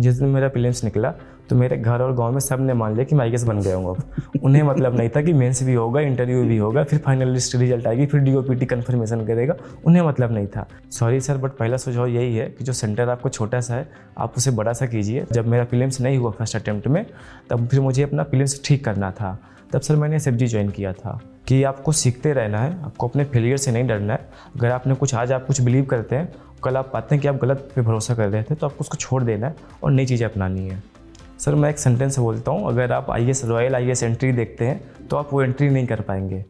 जिस दिन मेरा प्रीलिम्स निकला तो मेरे घर और गांव में सब ने मान लिया कि मैं आई बन गया हूँ अब उन्हें मतलब नहीं था कि मेंस भी होगा इंटरव्यू भी होगा फिर फाइनल लिस्ट रिजल्ट आएगी फिर D O P T confirmation करेगा उन्हें मतलब नहीं था सॉरी सर बट पहला सुझाव यही है कि जो सेंटर आपको छोटा सा है आप उसे बड़ा सा कीजिए जब मेरा प्रीलिम्स नहीं हुआ फर्स्ट अटैम्प्ट में तब फिर मुझे अपना प्रीलिम्स ठीक करना था तब सर मैंने एस ज्वाइन किया था कि आपको सीखते रहना है आपको अपने फेलियर से नहीं डरना है अगर आपने कुछ आज आप कुछ बिलीव करते हैं कल आप पाते हैं कि आप गलत पे भरोसा कर रहे थे तो आपको उसको छोड़ देना है और नई चीज़ें अपनानी है सर मैं एक सेंटेंस बोलता हूँ अगर आप I S royal I S entry देखते हैं तो आप वो एंट्री नहीं कर पाएंगे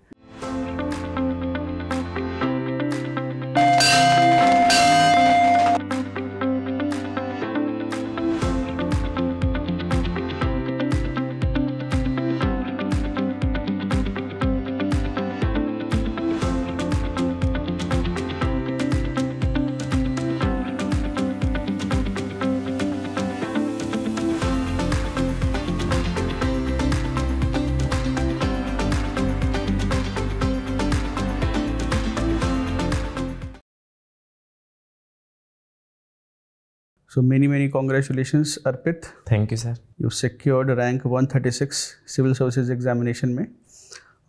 So many, many congratulations, Arpit. Thank you sir. You secured rank 136 civil services examination में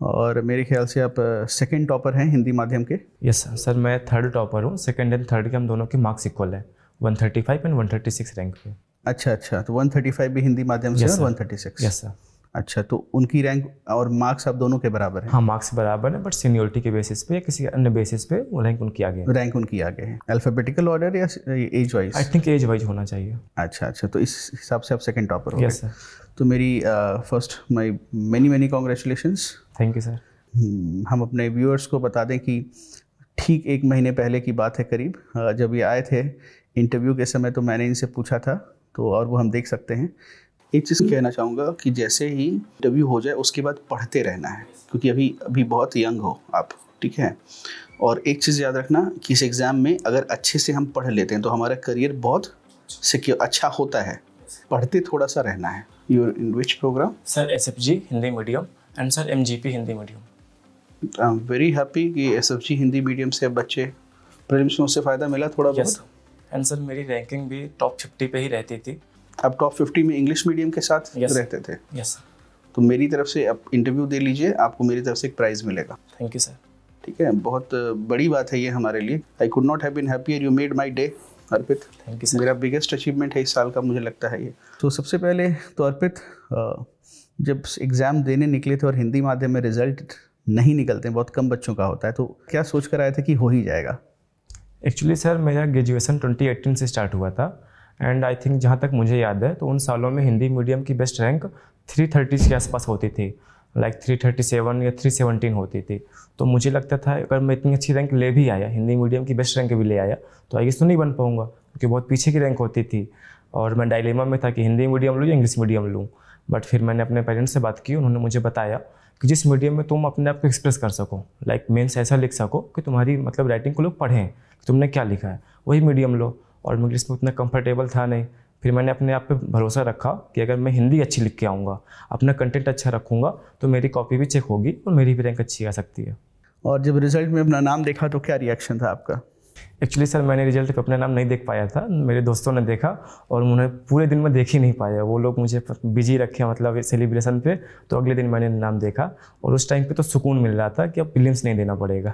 और मेरे ख्याल से आप सेकंड uh, टॉपर हैं हिंदी माध्यम के यस yes, सर मैं थर्ड टॉपर हूँ सेकंड एंड थर्ड के हम दोनों के मार्क्स इक्वल है 135 एंड 136 रैंक पे अच्छा अच्छा तो 135 भी हिंदी माध्यम से yes, और 136 यस yes, सर अच्छा तो उनकी रैंक और मार्क्स आप दोनों के बराबर है हाँ मार्क्स बराबर है बट सीनियोरिटी के बेसिस पे या किसी अन्य बेसिस पे वो रैंक उनकी आगे है रैंक उनकी आगे है अल्फाबेटिकल ऑर्डर या age wise I think age wise होना चाहिए अच्छा अच्छा तो इस हिसाब से आप सेकंड टॉपर हो यस सर तो मेरी first my many many congratulation thank you sir हम अपने व्यूअर्स को बता दें कि ठीक एक महीने पहले की बात है करीब जब ये आए थे इंटरव्यू के समय तो मैंने इनसे पूछा था तो और वो हम देख सकते हैं एक चीज़ कहना चाहूँगा कि जैसे ही इंटरव्यू हो जाए उसके बाद पढ़ते रहना है क्योंकि अभी अभी बहुत यंग हो आप ठीक है और एक चीज़ याद रखना कि इस एग्ज़ाम में अगर अच्छे से हम पढ़ लेते हैं तो हमारा करियर बहुत सिक्योर अच्छा होता है पढ़ते थोड़ा सा रहना है your in which program sir S F G Hindi medium and sir M G P Hindi medium I am very happy कि S F G Hindi medium से बच्चे प्रिलिम्स में उससे फ़ायदा मिला थोड़ा yes. बहुत एंड सर मेरी रैंकिंग भी टॉप फिफ्टी पे ही रहती थी आप टॉप फिफ्टी में इंग्लिश मीडियम के साथ yes. रहते थे yes. तो मेरी तरफ से आप इंटरव्यू दे लीजिए आपको मेरी तरफ से एक प्राइज़ मिलेगा थैंक यू सर ठीक है बहुत बड़ी बात है ये हमारे लिए I could not have been happier you made my day Arpit thank you sir मेरा बिगेस्ट अचीवमेंट है इस साल का मुझे लगता है ये तो सबसे पहले तो अर्पित जब एग्ज़ाम देने निकले थे और हिंदी माध्यम में रिजल्ट नहीं निकलते बहुत कम बच्चों का होता है तो क्या सोच कर आए थे कि हो ही जाएगा एक्चुअली सर मेरा ग्रेजुएसन 2018 से स्टार्ट हुआ था एंड आई थिंक जहाँ तक मुझे याद है तो उन सालों में हिंदी मीडियम की बेस्ट रैंक थ्री थर्टीज़ के आसपास होती थी लाइक थ्री थर्टी सेवन या थ्री सेवनटीन होती थी तो मुझे लगता था अगर मैं इतनी अच्छी रैंक ले भी आया हिंदी मीडियम की बेस्ट रैंक भी ले आया तो आई गेस तो नहीं बन पाऊँगा क्योंकि बहुत पीछे की रैंक होती थी और मैं डायलेमा में था कि हिंदी मीडियम लूँ या इंग्लिश मीडियम लूँ बट फिर मैंने अपने पेरेंट्स से बात की उन्होंने मुझे बताया कि जिस मीडियम में तुम अपने आप को एक्सप्रेस कर सको लाइक मेन्स ऐसा लिख सको कि तुम्हारी मतलब राइटिंग को लोग पढ़ें कि तुमने क्या लिखा है वही मीडियम लो और मुझे इसमें उतना कंफर्टेबल था नहीं फिर मैंने अपने आप पे भरोसा रखा कि अगर मैं हिंदी अच्छी लिख के आऊँगा अपना कंटेंट अच्छा रखूँगा तो मेरी कॉपी भी चेक होगी और मेरी भी रैंक अच्छी आ सकती है और जब रिजल्ट में अपना नाम देखा तो क्या रिएक्शन था आपका एक्चुअली सर मैंने रिजल्ट पे अपना नाम नहीं देख पाया था मेरे दोस्तों ने देखा और उन्होंने पूरे दिन में देख ही नहीं पाया वो लोग मुझे बिजी रखे मतलब सेलिब्रेशन पे तो अगले दिन मैंने नाम देखा और उस टाइम पे तो सुकून मिल रहा था कि अब फिल्म नहीं देना पड़ेगा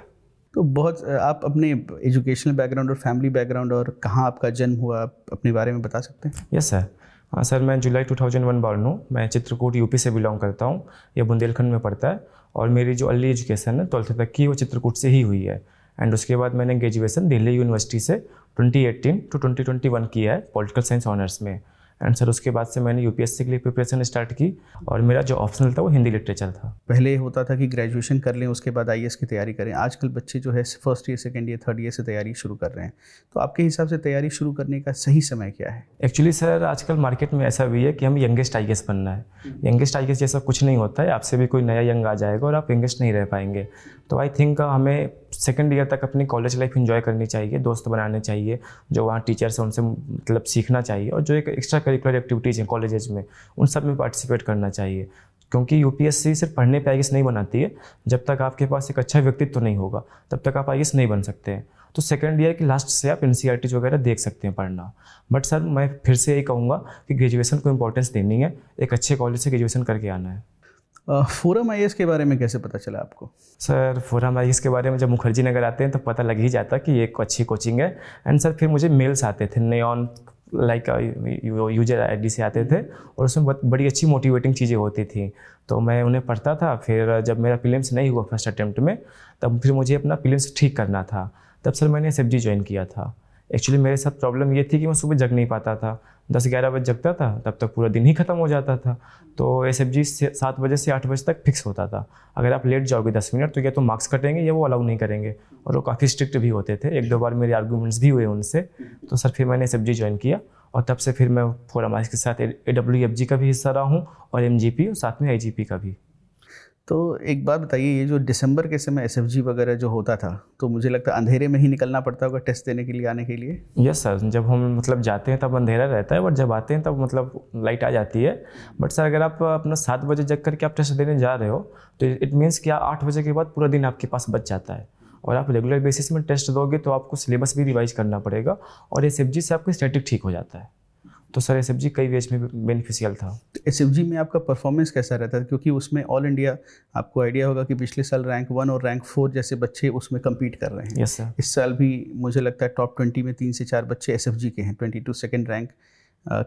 तो बहुत आप अपने एजुकेशनल बैकग्राउंड और फैमिली बैकग्राउंड और कहाँ आपका जन्म हुआ आप अपने बारे में बता सकते हैं यस सर हाँ सर मैं जुलाई 2001 बार हूँ मैं चित्रकूट यूपी से बिलोंग करता हूँ यह बुंदेलखंड में पड़ता है और मेरी जो अर्ली एजुकेशन है ट्वेल्थ तक की वो चित्रकूट से ही हुई है एंड उसके बाद मैंने ग्रेजुएसन दिल्ली यूनिवर्सिटी से 2018 टू 2021 किया है पॉलिटिकल साइंस ऑनर्स में एंड सर उसके बाद से मैंने यूपीएससी के लिए प्रिपरेशन स्टार्ट की और मेरा जो ऑप्शनल था वो हिंदी लिटरेचर था पहले होता था कि ग्रेजुएशन कर लें उसके बाद आई की तैयारी करें आजकल बच्चे जो है first year second year third year से तैयारी शुरू कर रहे हैं तो आपके हिसाब से तैयारी शुरू करने का सही समय क्या है एक्चुअली सर आजकल मार्केट में ऐसा भी है कि हमें यंगेस्ट आई बनना है यंगेस्ट हम्म। आई जैसा कुछ नहीं होता है आपसे भी कोई नया यंग आ जाएगा और आप यंगेस्ट नहीं रह पाएंगे तो आई थिंक हमें सेकेंड ईयर तक अपनी कॉलेज लाइफ इन्जॉय करनी चाहिए दोस्त बनाने चाहिए जो वहाँ टीचर्स हैं उनसे मतलब सीखना चाहिए और जो एक एक्स्ट्रा करिकुलर एक्टिविटीज़ हैं कॉलेजेज में उन सब में पार्टिसिपेट करना चाहिए क्योंकि यू सिर्फ पढ़ने पर आई नहीं बनाती है जब तक आपके पास एक अच्छा व्यक्तित्व तो नहीं होगा तब तक आप आई नहीं बन सकते हैं तो सेकेंड ईयर के लास्ट से आप एन e वगैरह देख सकते हैं पढ़ना बट सर मैं फिर से यही कहूँगा कि ग्रेजुएशन को इंपॉर्टेंस देनी है एक अच्छे कॉलेज से ग्रेजुएशन करके आना है फोरम आई के बारे में कैसे पता चला आपको सर फोरम आई के बारे में जब मुखर्जी नगर आते हैं तो पता लग ही जाता कि ये अच्छी कोचिंग है एंड सर फिर मुझे मेल्स आते थे नए ऑन लाइक यूजर डी से आते थे और उसमें बहुत बड़ी अच्छी मोटिवेटिंग चीज़ें होती थी तो मैं उन्हें पढ़ता था फिर जब मेरा फिल्म नहीं हुआ फर्स्ट अटैम्प्ट में तब फिर मुझे अपना फिल्म ठीक करना था तब सर मैंने एस ज्वाइन किया था एक्चुअली मेरे साथ प्रॉब्लम ये थी कि मैं सुबह जग नहीं पाता था दस ग्यारह बजे जगता था तब तक पूरा दिन ही ख़त्म हो जाता था तो एस एफ जी सात बजे से आठ बजे तक फिक्स होता था अगर आप लेट जाओगे दस मिनट तो या तो मार्क्स कटेंगे या वो अलाउ नहीं करेंगे और वो काफ़ी स्ट्रिक्ट भी होते थे एक दो बार मेरे आर्गूमेंट्स भी हुए उनसे तो सर फिर मैंने एस एफ जी ज्वाइन किया और तब से फिर मैं फोर के साथ ए डब्ल्यू एफ जी का भी हिस्सा रहा हूँ और एम जी पी और साथ में आई जी पी का भी तो एक बात बताइए ये जो दिसंबर के समय एस वगैरह जो होता था तो मुझे लगता है अंधेरे में ही निकलना पड़ता होगा टेस्ट देने के लिए आने के लिए यस सर जब हम मतलब जाते हैं तब अंधेरा रहता है बट जब आते हैं तब मतलब लाइट आ जाती है बट सर अगर आप अपना सात बजे जग करके आप टेस्ट देने जा रहे हो तो इट मीन्स कि आठ बजे के बाद पूरा दिन आपके पास बच जाता है और आप रेगुलर बेसिस में टेस्ट दोगे तो आपको सिलेबस भी रिवाइज करना पड़ेगा और एस से आपकी स्टैटिक ठीक हो जाता है तो सर एस एफ जी कई वेज में बेनिफिशियल था एस एफ जी में आपका परफॉर्मेंस कैसा रहता है क्योंकि उसमें ऑल इंडिया आपको आइडिया होगा कि पिछले साल रैंक वन और रैंक फोर जैसे बच्चे उसमें कम्पीट कर रहे हैं यस सर इस साल भी मुझे लगता है टॉप ट्वेंटी में तीन से चार बच्चे एस एफ जी के हैं ट्वेंटी टू सेकेंड रैंक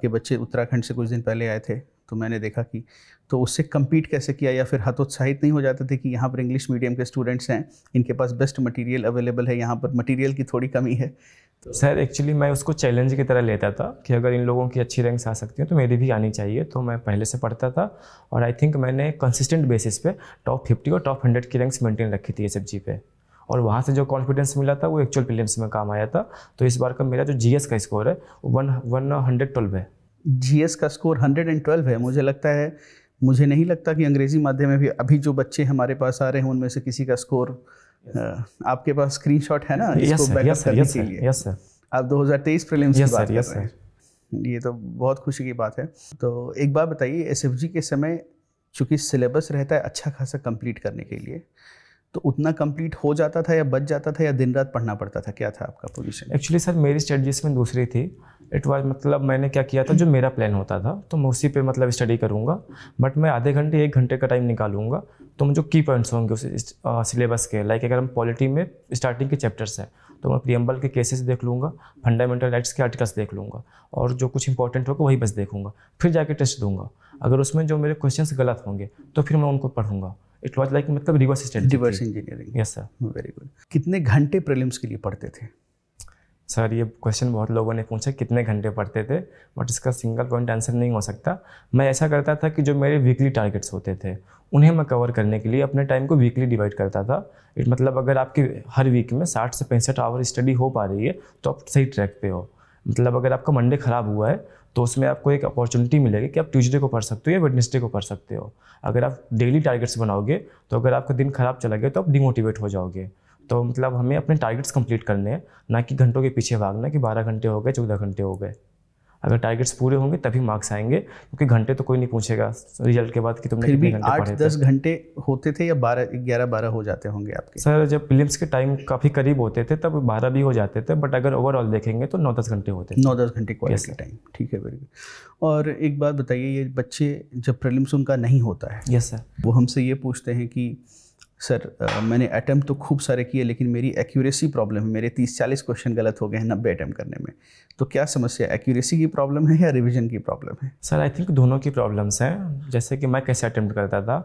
के बच्चे उत्तराखंड से कुछ दिन पहले आए थे तो मैंने देखा कि तो उससे कम्पीट कैसे किया या फिर हतोत्साहित नहीं हो जाते थे कि यहाँ पर इंग्लिश मीडियम के स्टूडेंट्स हैं इनके पास बेस्ट मटेरियल अवेलेबल है यहाँ पर मटेरियल की थोड़ी कमी है तो- सर एक्चुअली मैं उसको चैलेंज की तरह लेता था कि अगर इन लोगों की अच्छी रैंक्स आ सकती हैं तो मेरी भी आनी चाहिए तो मैं पहले से पढ़ता था और आई थिंक मैंने कंसिस्टेंट बेसिस पे टॉप फिफ्टी और टॉप हंड्रेड की रैंक्स मेंटेन रखी थी एस पे और वहाँ से जो कॉन्फिडेंस मिला था वो एक्चुअल फिलियम्स में काम आया था तो इस बार का मेरा जो जी का स्कोर है वो वन वन हंड्रेड ट्वेल्व है जी का स्कोर हंड्रेड एंड ट्वेल्व है मुझे लगता है मुझे नहीं लगता कि अंग्रेज़ी माध्यम में भी अभी जो बच्चे हमारे पास आ रहे हैं उनमें से किसी का स्कोर Uh, आपके पास स्क्रीन शॉट है ना इसको बैकअप करने के लिए यस सर आप 2023 प्रीलिम्स की बात रहे हैं ये तो बहुत खुशी की बात है तो एक बार बताइए एस के समय चूंकि सिलेबस रहता है अच्छा खासा कंप्लीट करने के लिए तो उतना कंप्लीट हो जाता था या बच जाता था या दिन रात पढ़ना पड़ता था क्या था आपका पोजीशन एक्चुअली सर मेरी स्टडी में दूसरी थी इट वॉज मतलब मैंने क्या किया था जो मेरा प्लान होता था तो मैं उसी पर मतलब स्टडी करूँगा बट मैं आधे घंटे एक घंटे का टाइम निकालूंगा तो मुझे की पॉइंट्स होंगे उस सिलेबस के लाइक अगर हम पॉलिटी में स्टार्टिंग के चैप्टर्स हैं तो मैं प्रियम्बल के केसेस देख लूँगा फंडामेंटल राइट्स के आर्टिकल्स देख लूँगा और जो कुछ इंपॉर्टेंट होगा वही बस देखूँगा फिर जाके टेस्ट दूँगा अगर उसमें जो मेरे क्वेश्चंस गलत होंगे तो फिर मैं उनको पढ़ूँगा इट वॉज लाइक मतलब reverse reverse engineering yes sir very good कितने घंटे प्रीलिम्स के लिए पढ़ते थे सर ये क्वेश्चन बहुत लोगों ने पूछा कितने घंटे पढ़ते थे बट इसका सिंगल पॉइंट आंसर नहीं हो सकता मैं ऐसा करता था कि जो मेरे वीकली टारगेट्स होते थे उन्हें मैं कवर करने के लिए अपने टाइम को वीकली डिवाइड करता था इट मतलब अगर आपके हर वीक में साठ से पैंसठ आवर स्टडी हो पा रही है तो आप सही ट्रैक पे हो मतलब अगर आपका मंडे ख़राब हुआ है तो उसमें आपको एक अपॉर्चुनिटी मिलेगी कि आप ट्यूजडे को पढ़ सकते हो या वेडनेसडे को पढ़ सकते हो अगर आप डेली टारगेट्स बनाओगे तो अगर आपका दिन खराब चला गया तो आप डिमोटिवेट हो जाओगे तो मतलब हमें अपने टारगेट्स कंप्लीट करने हैं ना कि घंटों के पीछे भागना कि बारह घंटे हो गए चौदह घंटे हो गए अगर टारगेट्स पूरे होंगे तभी मार्क्स आएंगे क्योंकि घंटे तो कोई नहीं पूछेगा रिजल्ट के बाद कि तुमने फिर भी आठ दस घंटे होते थे या बारह ग्यारह बारह हो जाते होंगे आपके सर जब फिल्म्स के टाइम काफ़ी करीब होते थे तब बारह भी हो जाते थे बट अगर ओवरऑल देखेंगे तो नौ दस घंटे होते नौ दस घंटे क्वालिटी टाइम ठीक है वेरी गुड और एक बात बताइए ये बच्चे जब प्रिलिम्स उनका नहीं होता है यस सर वो हमसे ये पूछते हैं कि सर मैंने अटैम्प्ट तो खूब सारे किए लेकिन मेरी एक्यूरेसी प्रॉब्लम है मेरे तीस चालीस क्वेश्चन गलत हो गए हैं नब्बे अटैम्प्ट करने में तो क्या समस्या एक्यूरेसी की प्रॉब्लम है या रिविजन की प्रॉब्लम है सर आई थिंक दोनों की प्रॉब्लम्स हैं जैसे कि मैं कैसे अटैम्प्ट करता था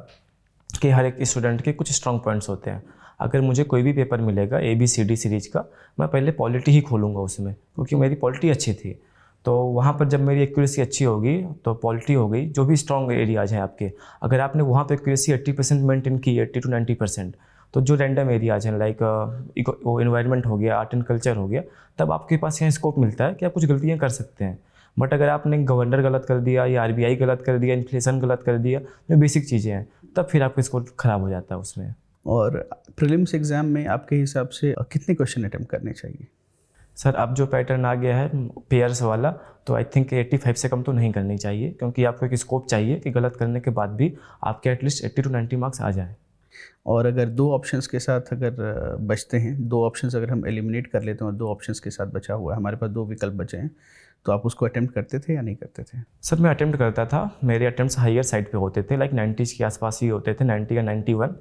कि हर एक स्टूडेंट के कुछ स्ट्रॉन्ग पॉइंट्स होते हैं अगर मुझे कोई भी पेपर मिलेगा A B C D series का मैं पहले पॉलिटी ही खोलूँगा उसमें क्योंकि मेरी पॉलिटी अच्छी थी तो वहाँ पर जब मेरी एक्यूरेसी अच्छी होगी तो पॉलिटी हो गई जो भी स्ट्रॉन्ग एरियाज हैं आपके अगर आपने वहाँ पर एक्यूरेसी एट्टी परसेंट मेनटेन की एट्टी टू नाइन्टी परसेंट तो जो रैंडम एरियाज हैं लाइक uh, वो इन्वायरमेंट हो गया आर्ट एंड कल्चर हो गया तब आपके पास यहाँ स्कोप मिलता है कि आप कुछ गलतियाँ कर सकते हैं बट अगर आपने गवर्नर गलत कर दिया या आर गलत कर दिया इन्फ्लेशन गलत कर दिया जो बेसिक चीज़ें हैं तब फिर आपका स्कोर ख़राब हो जाता है उसमें और प्रिलिम्स एग्ज़ाम में आपके हिसाब से कितने क्वेश्चन अटैम्प्ट करने चाहिए सर अब जो पैटर्न आ गया है पेयर्स वाला तो आई थिंक 85 से कम तो नहीं करनी चाहिए क्योंकि आपको एक स्कोप चाहिए कि गलत करने के बाद भी आपके at least eighty to ninety marks आ जाए और अगर दो ऑप्शंस के साथ अगर बचते हैं दो ऑप्शंस अगर हम एलिमिनेट कर लेते हैं और दो ऑप्शंस के साथ बचा हुआ है हमारे पास दो विकल्प बचे हैं तो आप उसको अटैम्प्ट करते थे या नहीं करते थे सर मैं अटैम्प्ट करता था मेरे अटैम्प्ट हायर साइड पे होते थे लाइक नाइन्टीज़ के आसपास ही होते थे नाइन्टी या नाइन्टी वन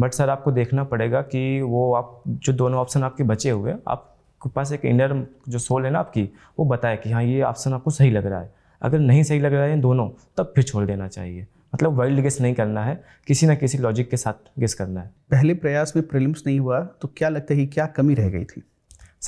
बट सर आपको देखना पड़ेगा कि वो आप जो दोनों ऑप्शन आपके बचे हुए आप आपके पास एक इनर जो सोल है ना आपकी वो बताए कि हाँ ये ऑप्शन आपको सही लग रहा है अगर नहीं सही लग रहा है दोनों तब फिर छोड़ देना चाहिए मतलब वाइल्ड गेस नहीं करना है किसी ना किसी लॉजिक के साथ गेस करना है पहले प्रयास में प्रिलिम्स नहीं हुआ तो क्या लगता है क्या कमी रह गई थी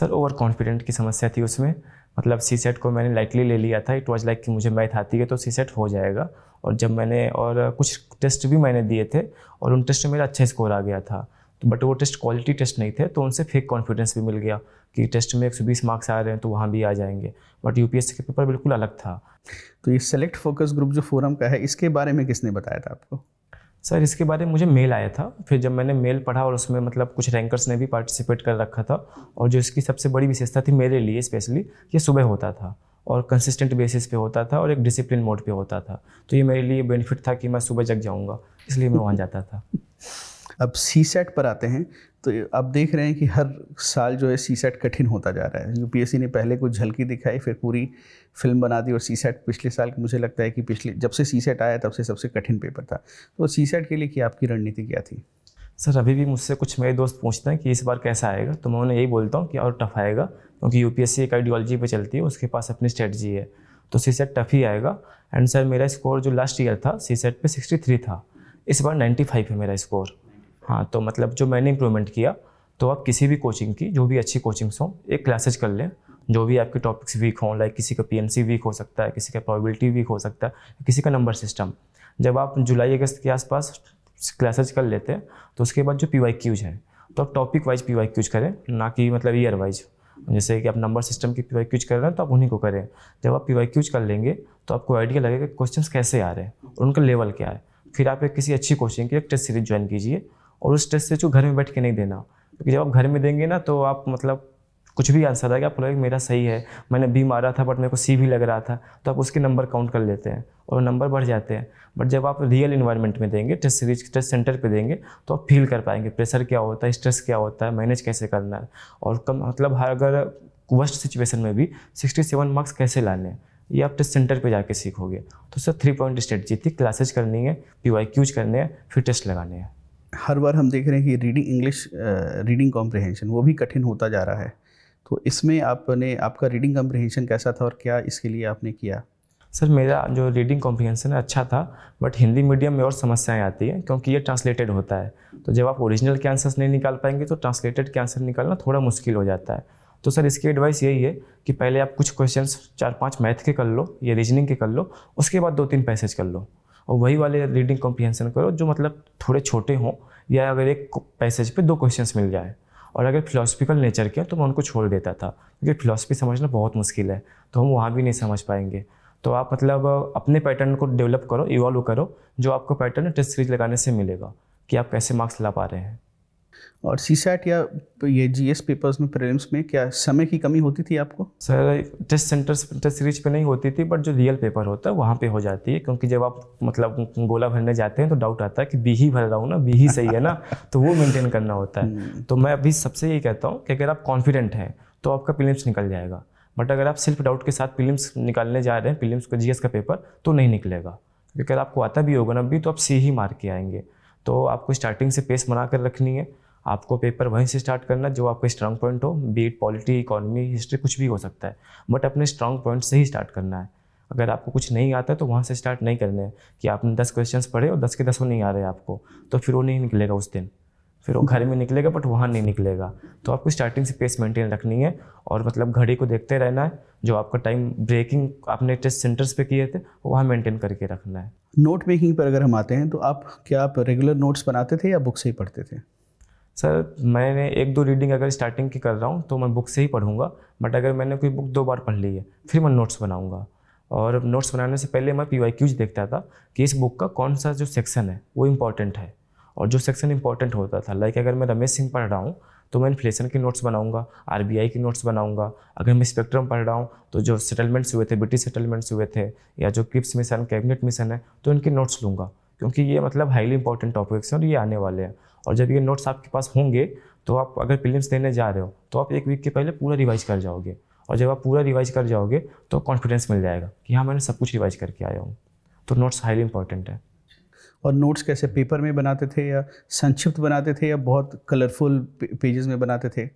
सर ओवर कॉन्फिडेंट की समस्या थी उसमें मतलब सी सेट को मैंने लाइटली ले लिया था इट वॉज लाइक कि मुझे मैथ आती है तो सी सेट हो जाएगा और जब मैंने और कुछ टेस्ट भी मैंने दिए थे और उन टेस्ट में मेरा अच्छा स्कोर आ गया था तो बट वो टेस्ट क्वालिटी टेस्ट नहीं थे तो उनसे फेक कॉन्फिडेंस भी मिल गया कि टेस्ट में 120 मार्क्स आ रहे हैं तो वहाँ भी आ जाएंगे बट यू के पेपर बिल्कुल अलग था तो ये सेलेक्ट फोकस ग्रुप जो फोरम का है इसके बारे में किसने बताया था आपको सर इसके बारे में मुझे मेल आया था फिर जब मैंने मेल पढ़ा और उसमें मतलब कुछ रैंकर्स ने भी पार्टिसिपेट कर रखा था और जो इसकी सबसे बड़ी विशेषता थी मेरे लिए स्पेशली ये सुबह होता था और कंसिस्टेंट बेसिस पे होता था और एक डिसिप्लिन मोड पे होता था तो ये मेरे लिए बेनिफिट था कि मैं सुबह जग जाऊँगा इसलिए मैं वहाँ जाता था अब सी सेट पर आते हैं तो आप देख रहे हैं कि हर साल जो है सी सेट कठिन होता जा रहा है यूपीएससी ने पहले कुछ झलकी दिखाई फिर पूरी फिल्म बना दी और सी सेट पिछले साल मुझे लगता है कि पिछले जब से सी सेट आया तब से सबसे कठिन पेपर था तो सी सेट के लिए कि आपकी रणनीति क्या थी सर अभी भी मुझसे कुछ मेरे दोस्त पूछते हैं कि इस बार कैसा आएगा तो मैं उन्हें यही बोलता हूँ कि और टफ आएगा क्योंकि यू पी एक आइडियोलॉजी पर चलती है उसके पास अपनी स्ट्रेटजी है तो सी सेट टफ ही आएगा एंड सर मेरा स्कोर जो लास्ट ईयर था सी सेट पर सिक्सटी थ्री था इस बार नाइन्टी फाइव है मेरा स्कोर हाँ तो मतलब जो मैंने इम्प्रूवमेंट किया तो आप किसी भी कोचिंग की जो भी अच्छी कोचिंग्स हों एक क्लासेज कर लें जो भी आपके टॉपिक्स वीक हों लाइक किसी का पी वीक हो सकता है किसी का प्रॉबिलिटी वीक हो सकता है किसी का नंबर सिस्टम जब आप जुलाई अगस्त के आसपास क्लासेज कर लेते हैं तो उसके बाद जो पी वाई क्यूज हैं तो आप topic wise P Y Qs करें ना कि मतलब ईयर वाइज जैसे कि आप नंबर सिस्टम की पी वाई क्यूज कर रहे हैं तो आप उन्हीं को करें जब आप पी वाई क्यूज कर लेंगे तो आपको आइडिया लगेगा कि क्वेश्चन कैसे आ रहे हैं और उनका लेवल क्या है फिर आप एक किसी अच्छी कोचिंग की एक टेस्ट सीरीज ज्वाइन कीजिए और उस टेस्ट से जो घर में बैठ के नहीं देना क्योंकि जब आप घर में देंगे ना तो आप मतलब कुछ भी आंसर आएगा आप लगेगा मेरा सही है मैंने बी मारा था बट मेरे को सी भी लग रहा था तो आप उसके नंबर काउंट कर लेते हैं और नंबर बढ़ जाते हैं बट जब आप रियल इन्वायरमेंट में देंगे टेस्ट सीरीज टेस्ट सेंटर पे देंगे तो आप फील कर पाएंगे प्रेशर क्या होता है स्ट्रेस क्या होता है मैनेज कैसे करना है और कम मतलब हर अगर वर्स्ट सिचुएशन में भी सिक्सटी सेवन मार्क्स कैसे लाने हैं ये आप टेस्ट सेंटर पर जाके सीखोगे तो सर थ्री पॉइंट स्ट्रेटजी थी क्लासेज करनी है पी वाई क्यूज करने हैं फिर टेस्ट लगाने हैं हर बार हम देख रहे हैं कि रीडिंग इंग्लिश रीडिंग कॉम्प्रिहेंशन वो भी कठिन होता जा रहा है तो इसमें आपने आपका रीडिंग कॉम्प्रिहेंशन कैसा था और क्या इसके लिए आपने किया सर मेरा जो रीडिंग कॉम्प्रिहेंशन है अच्छा था बट हिंदी मीडियम में और समस्याएं आती हैं क्योंकि ये ट्रांसलेटेड होता है तो जब आप ओरिजिनल के आंसर्स नहीं निकाल पाएंगे तो ट्रांसलेटेड के आंसर निकालना थोड़ा मुश्किल हो जाता है तो सर इसकी एडवाइस यही है कि पहले आप कुछ क्वेश्चन चार पाँच मैथ के कर लो या रीजनिंग के कर लो उसके बाद दो तीन पैसेज कर लो और वही वाले रीडिंग कॉम्प्रिहेंशन करो जो मतलब थोड़े छोटे हों या अगर एक पैसेज पे दो क्वेश्चंस मिल जाए और अगर फिलोसफिकल नेचर के तो मैं उनको छोड़ देता था क्योंकि फिलोसफी समझना बहुत मुश्किल है तो हम वहाँ भी नहीं समझ पाएंगे तो आप मतलब अपने पैटर्न को डेवलप करो इवॉल्व करो जो आपको पैटर्न टेस्ट सीरीज लगाने से मिलेगा कि आप कैसे मार्क्स ला पा रहे हैं और सी सैट या ये जी एस पेपर्स में प्रेलिम्स में क्या समय की कमी होती थी आपको sir test centres test series पे नहीं होती थी बट जो रियल पेपर होता है वहाँ पे हो जाती है क्योंकि जब आप मतलब गोला भरने जाते हैं तो डाउट आता है कि बी ही भर रहा हूँ ना बी ही सही है ना तो वो मेंटेन करना होता है हम्म। तो मैं अभी सबसे यही कहता हूँ कि अगर आप कॉन्फिडेंट हैं तो आपका प्रिलिम्स निकल जाएगा बट अगर आप सिर्फ डाउट के साथ प्रिलिम्स निकालने जा रहे हैं प्रिलिम्स का जी का पेपर तो नहीं निकलेगा क्योंकि अगर आपको आता भी होगा ना अभी तो आप सी ही मार के आएंगे तो आपको स्टार्टिंग से पेस बना कर रखनी है आपको पेपर वहीं से स्टार्ट करना जो आपका स्ट्रांग पॉइंट हो be it polity economy history कुछ भी हो सकता है बट अपने स्ट्रांग पॉइंट से ही स्टार्ट करना है अगर आपको कुछ नहीं आता है तो वहाँ से स्टार्ट नहीं करना है कि आपने दस क्वेश्चन पढ़े और दस के दसों नहीं आ रहे आपको तो फिर वो नहीं निकलेगा उस दिन फिर वो घर में निकलेगा बट वहाँ नहीं निकलेगा तो आपको स्टार्टिंग से पेस मेंटेन रखनी है और मतलब घड़ी को देखते रहना है जो आपका टाइम ब्रेकिंग आपने टेस्ट सेंटर्स पे किए थे वहाँ मेंटेन करके रखना है नोट मेकिंग पर अगर हम आते हैं तो आप क्या आप रेगुलर नोट्स बनाते थे या बुक से ही पढ़ते थे सर मैंने एक दो रीडिंग अगर स्टार्टिंग की कर रहा हूँ तो मैं बुक से ही पढ़ूंगा बट अगर मैंने कोई बुक दो बार पढ़ ली है फिर मैं नोट्स बनाऊँगा और नोट्स बनाने से पहले मैं पी वाई क्यूज देखता था कि इस बुक का कौन सा जो सेक्शन है वो इम्पॉर्टेंट है और जो सेक्शन इंपॉर्टेंट होता था लाइक अगर मैं रमेश सिंह पढ़ रहा हूँ तो मैं इन्फ्लेशन के नोट्स बनाऊंगा आर के नोट्स बनाऊंगा अगर मैं स्पेक्ट्रम पढ़ रहा हूँ तो जो सेटलमेंट्स हुए थे ब्रिटिश सेटलमेंट्स हुए थे या जो क्रिप्स मिशन कैबिनेट मिशन है तो इनके नोट्स लूँगा क्योंकि ये मतलब हाईली इंपॉर्टेंट टॉपिक्स हैं और ये आने वाले हैं और जब ये नोट्स आपके पास होंगे तो आप अगर प्रीलिम्स देने जा रहे हो तो आप एक वीक के पहले पूरा रिवाइज कर जाओगे और जब आप पूरा रिवाइज कर जाओगे तो कॉन्फिडेंस मिल जाएगा कि हाँ मैंने सब कुछ रिवाइज करके आया हूँ तो नोट्स हाईली इंपॉर्टेंट है और नोट्स कैसे पेपर में बनाते थे या संक्षिप्त बनाते थे या बहुत कलरफुल पेजेस में बनाते थे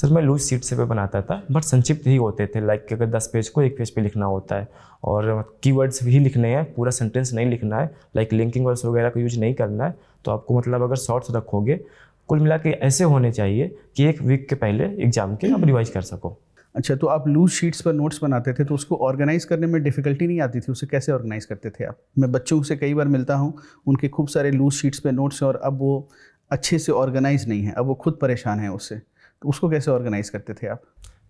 सर मैं लूज सीट से पे बनाता था बट संक्षिप्त ही होते थे लाइक like, अगर दस पेज को एक पेज पे लिखना होता है और कीवर्ड्स भी लिखने हैं पूरा सेंटेंस नहीं लिखना है लाइक लिंकिंग वर्ड्स वगैरह का यूज नहीं करना है तो आपको मतलब अगर शॉर्ट्स रखोगे कुल मिला के ऐसे होने चाहिए कि एक वीक के पहले एग्जाम के आप रिवाइज कर सको अच्छा तो आप लूज शीट्स पर नोट्स बनाते थे तो उसको ऑर्गेनाइज़ करने में डिफ़िकल्टी नहीं आती थी उसे कैसे ऑर्गेनाइज़ करते थे आप मैं बच्चों से कई बार मिलता हूँ उनके खूब सारे लूज शीट्स पर नोट्स हैं और अब वो अच्छे से ऑर्गेनाइज़ नहीं है अब वो खुद परेशान है उससे तो उसको कैसे ऑर्गेनाइज़ करते थे आप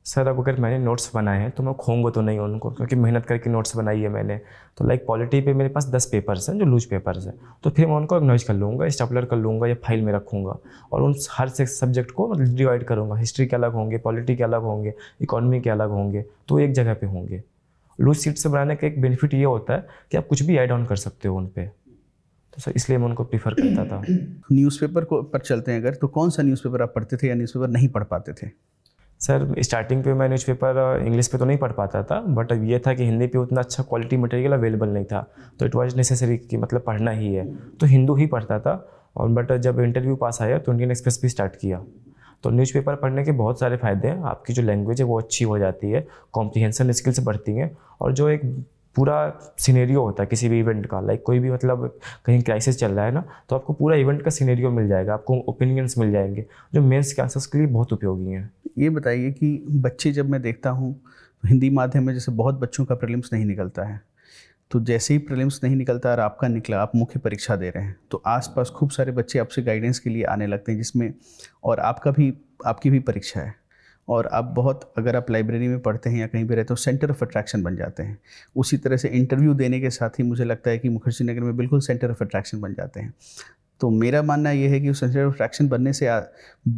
सर अब अगर मैंने नोट्स बनाए हैं तो मैं खोऊंगा तो नहीं उनको क्योंकि मेहनत करके नोट्स बनाई है मैंने तो लाइक पॉलिटी पे मेरे पास दस पेपर्स हैं जो लूज पेपर्स हैं तो फिर मैं उनको एग्नोइज कर लूँगा स्टेपलर कर लूँगा या फाइल में रखूँगा और उन हर से सब्जेक्ट को डिवाइड करूँगा हिस्ट्री के अलग होंगे पॉलिटी के अलग होंगे इकोनॉमी के अलग होंगे तो एक जगह पर होंगे लूज सीट से बनाने का एक बेनिफिट ये होता है कि आप कुछ भी एड ऑन कर सकते हो उन पर तो सर इसलिए मैं उनको प्रीफर करता था न्यूज़पेपर को पर चलते हैं अगर तो कौन सा न्यूज़पेपर आप पढ़ते थे या न्यूज़पेपर नहीं पढ़ पाते थे सर स्टार्टिंग पे मैं न्यूज़पेपर इंग्लिश पे तो नहीं पढ़ पाता था बट ये था कि हिंदी पे उतना अच्छा क्वालिटी मटेरियल अवेलेबल नहीं था तो इट वाज नेसेसरी कि मतलब पढ़ना ही है तो हिंदू ही पढ़ता था और बट जब इंटरव्यू पास आया तो इंडियन एक्सप्रेस भी स्टार्ट किया तो न्यूज़पेपर पढ़ने के बहुत सारे फ़ायदे हैं आपकी जो लैंग्वेज है वो अच्छी हो जाती है कॉम्प्रीहेंसन स्किल्स बढ़ती हैं और जो एक पूरा सिनेरियो होता है किसी भी इवेंट का लाइक कोई भी मतलब कहीं क्राइसिस चल रहा है ना तो आपको पूरा इवेंट का सिनेरियो मिल जाएगा आपको ओपिनियंस मिल जाएंगे जो मेन्स के आंसर्स के लिए बहुत उपयोगी हैं ये बताइए कि बच्चे जब मैं देखता हूँ तो हिंदी माध्यम में जैसे बहुत बच्चों का प्रिलिम्स नहीं निकलता है तो जैसे ही प्रिलिम्स नहीं निकलता और आपका निकला आप मुख्य परीक्षा दे रहे हैं तो आसपास खूब सारे बच्चे आपसे गाइडेंस के लिए आने लगते हैं जिसमें और आपका भी आपकी भी परीक्षा है और आप बहुत अगर आप लाइब्रेरी में पढ़ते हैं या कहीं भी रहते हो सेंटर ऑफ अट्रैक्शन बन जाते हैं उसी तरह से इंटरव्यू देने के साथ ही मुझे लगता है कि मुखर्जी नगर में बिल्कुल सेंटर ऑफ अट्रैक्शन बन जाते हैं तो मेरा मानना यह है कि उस सेंटर ऑफ अट्रैक्शन बनने से